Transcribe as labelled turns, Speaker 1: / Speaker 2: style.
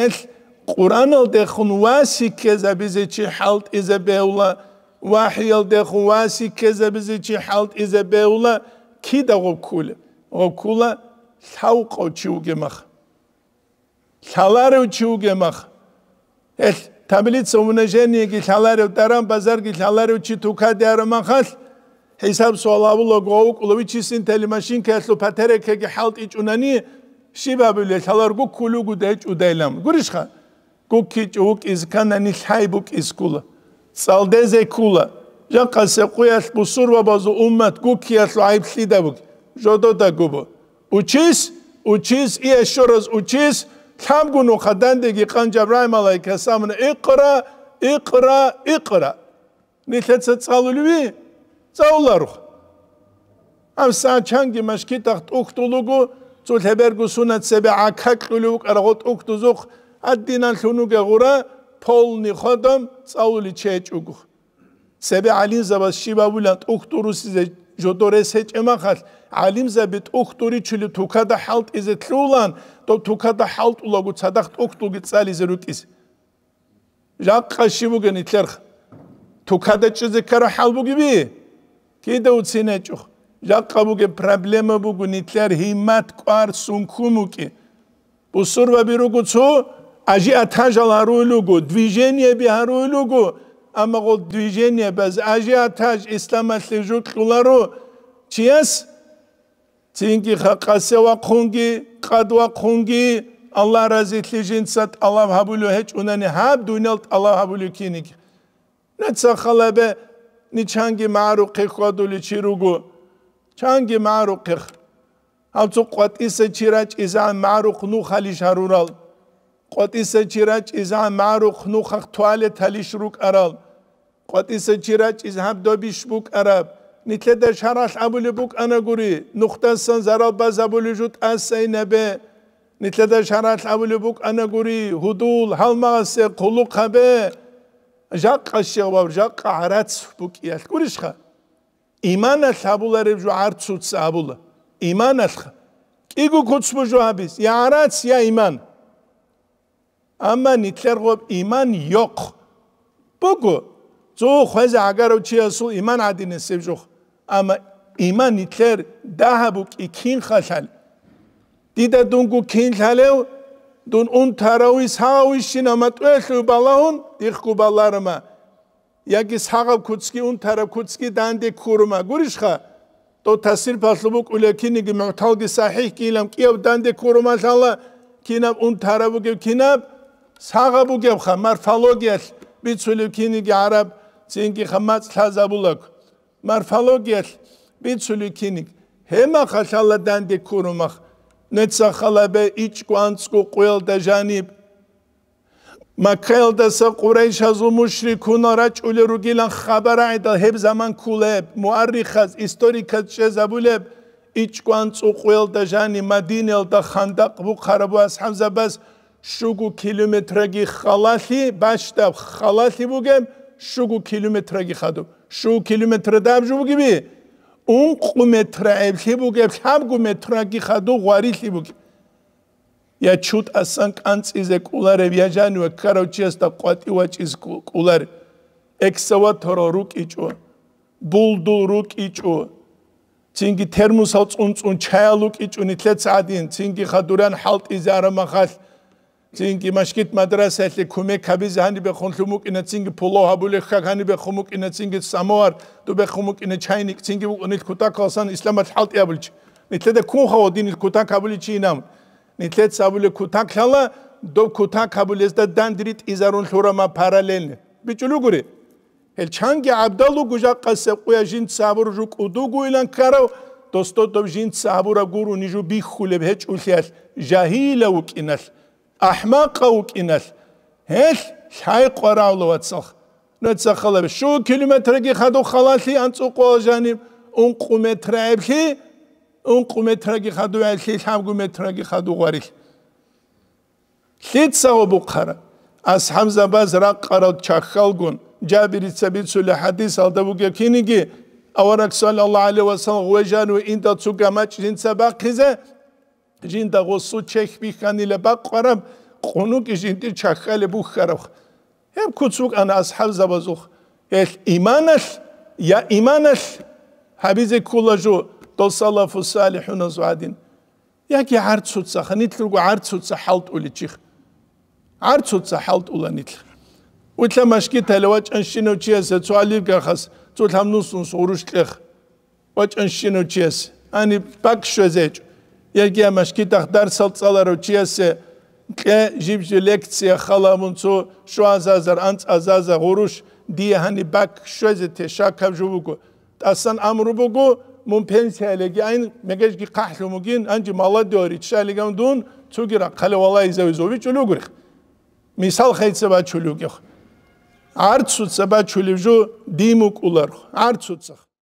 Speaker 1: ეს ყურანელ დეხუნ ვასიქეზა ბიზიჩი ჰალტ იზებეულა ვაჰიელ დეხუნ ვასიქეზა ბიზიჩი ჰალტ იზებეულა კიდაღო ქული ოქულა საუყო ჩუგემახ ხალარო ჩუგემახ ეს თამილიც უნეჟენიგი ხალარო დარან ბაზარგი ხალარო ჩი თუკადე არმახალ ჰისაბ სოლავულო გოუკლოვიჩი სინთელი მაშინ ქეთლო პატერეკეგი ჰალტი ჭუნანი შიბაბილე ჩალარგო ქულუგუ დაჭუდელამ გურიშხა გუქი ჭუკ ის კანანი ხაიბუკ ის კულა წალდეზე კულა ჟანყასე ყუიალ ბუსურვაბაზო უმმათ გუქიალ აიბლი დაბუკ ჟოდო და გუბო უჩის უჩის იეშოროს უჩის ჩამგუნო ხადანდეგი ყანჯაბრაი მალაიკა სამნა იყრა იყრა იყრა ნიხეცა წალულვი წაულარო ამ საჩანგი მაშკი ტახტ უხტულუგო წულებერგუ სუნაცები აკაკლული უყარღოთ უქთუზუხ ადინან ლუნუგე ღურა ფოლნი ხოდომ წაული ჩეჭუგუ ცები ალინზაბას შიბაბულან უქთურუ სიზე ჯოდორე სეჭემახალ ალიმზაბი უქთური ჩული თუკადა ჰალტ იზე თლულან თო თუკადა ჰალტ ულოგუ ცადახ უქთუგი წალიზე რუკის ჟაყა შიბუგენი თერხ თუკადა ჭიზე ქარო ჰალბუგიბი კიდე უცინეჭუ ჟაყავუგე პრობლემა ბუგუნიტლერ ჰიმათ ყარ სუნკუმუკი უსურვა ბიროგუცუ აჟი ათაჟალარულუგუ დვიჟენიები ჰარულუგუ ამაყო დვიჟენიებას აჟი ათაჟ ისლამალი ჟუკულარო ჩიას ჩინკი ხაყასევა ხუნგი ყადვა ხუნგი ალლა რაზითლი ჟინცად ალავ ჰაბულუ ჰეჭ უნანი ჰაბ დუნალტ ალავ ჰაბულუ ქინიკ ნაცა ხალაბე ნიჩანგი მარუ ყიხოდული ჩირუგუ چانگی معروقی خ هم تو قطعیس چیرچ ازا معروق نو خلی شرورال قطعیس چیرچ ازا نو خخ توالی تلی شروک ارال قطعیس چیرچ ازا هم دو بیش بوک اراب نیتل در شراش عبولی بوک انا گوری نقطه سن زراب باز عبولی جود از سی نبه نیتل در شراش عبولی بوک انا گوری حدول قلو قبه جاق قشق باب جاق عرد سفبوکیش گوریش خواه იმანა საბულერებს არც უცაბულა იმანახ კიგო კუცმუჟაბის იარაც ია იმან ამან იცერგო იმან იოქ ბოგო ძო ხეზ აგარო ჩიასო იმან ადინე სევჟო ამა იმან იცერ დაჰაბუ კიქინ ხალალ დიდა დუნგუ კინხალევ დუნ უნთარავი საავიშინა მატვეშუ ბალაონ დიხკუბალარმა იაგი საღავ ქუცკი უნთარა ქუცკი დანდი ქურმა გურიშხა то тасир паслубу кулекини ги мавтауди сахих килам киев данде курумашала кинаб ун тарабу ги кинаб сагабу ги хам морфологияш бицули кини ги араб цинги хамац лазабулак морфологияш бицули кини хема хашала данде курумах нетса халабе ич кванцку куел дажаниб მაქელ და საყურეშაზ უმუშრიკუნა რაჭული რუგილან ხაბარაი და ჰებ ზამან ქულებ მუარიხაზ ისტორიკაც შეზაბულებ იჭყან წუყველ და ჟანი მადინელ და ხანდაყ ბუხარბას ჰამზაბას შუგუ კილომეტრი ხალახი ბაშტა ხალახი ბუგემ შუგუ კილომეტრი ხადო შუ კილომეტრი დამჟუგიმი უნყუ მეტრი ხი ბუგემ ჰამგუ მეტრი ხადო ღვარი ხი ბუგემ я чута сан канцизе куларе вяжанва карочеста квативачис кулар эксаваторо рукичо булду рукичо цинги термусал цунцун чаялу кичуни тлецадин цинги хадуран халтизара махал цинги машкит мадрасали куме кабизани бе хунлумукина цинги пуло хабуле хакани бе хумукина цинги самовар дубе хумукина чайник цинги унил кутакасан исламат халтиабулч нитледе кунха одинил кутан кабули чинам ნიტლეთ საბულე ქუთაკლა დო ქუთა ქაბულეს და დანდრით იზარონ შურამა პარალელი ბიჭულუგური ელ ჩანგი აბდალუ გუჟა ყასე ყუაჟინ საბურ ჟუ ყუდუ გუილან ქარო დოსტო დო ჟინ საბურა გურუ ნიჟუ ბიხულე ბეჭ უშიალ ჟაჰილა უკინალ აჰმაყა უკინალ ჰელ ჩაი ყვარავლოვაცხ ნაცახალებ შუ კილომეტრი ხადო ხალალი ანწუ ყოჟანი უნყუმე ტრაებში ун куметраги хаду ялхи хамгу метраги хаду гари хит саобу кара аз хамза баз ра кара чахалгун جابر السبيل سول حديث هل دبوك يكينيكي أورك صلى الله عليه وسلم غوجان وإنت تسوك ماتش جين سباقي زي جين دا غصو تشيخ بيخان إلي باق ورم قنوك جين دي چخالي بوخ كاروخ هم كتسوك أنا أصحاب زبازوخ إيه إيمانش يا إيمانش حبيزي كولا جو დოსალაფუ სალიჰუნა ზუადინ იაკი არცუცა ხნითლუგ არცუცა ჰალტული ჭიხ არცუცა ჰალტულა ნითლ უთლამაშკი თელვაჭან შინოჩიეს ცვალირ გახას ცულამნუსუნ სურუშტიხ ვაჭან შინოჩიეს ანი ბაკშვეზეჭ იაკი ამაშკი თახ დარსალ წალარო ჩიესე კე ჟიბჟი ლექცია ხალამუნცუ შვაზაზარ ანცაზაზა ღურუშ დიე ჰანი ბაკშვეზე თეშაკავჟუბუგუ ასან ამრუბუგუ მომ პენსიალეგი აინ მეგეჟგი ყაჰლუ მოგინ ანჯი მალადორი ჩალიგამ დუნ ჩუგირა ყალევალაი ზევიზოვი ჩულუგრი მისალ ხეიცება ჩულუგი არ ცუცება ჩულიჟუ დიმუკულარ არ ცუცხ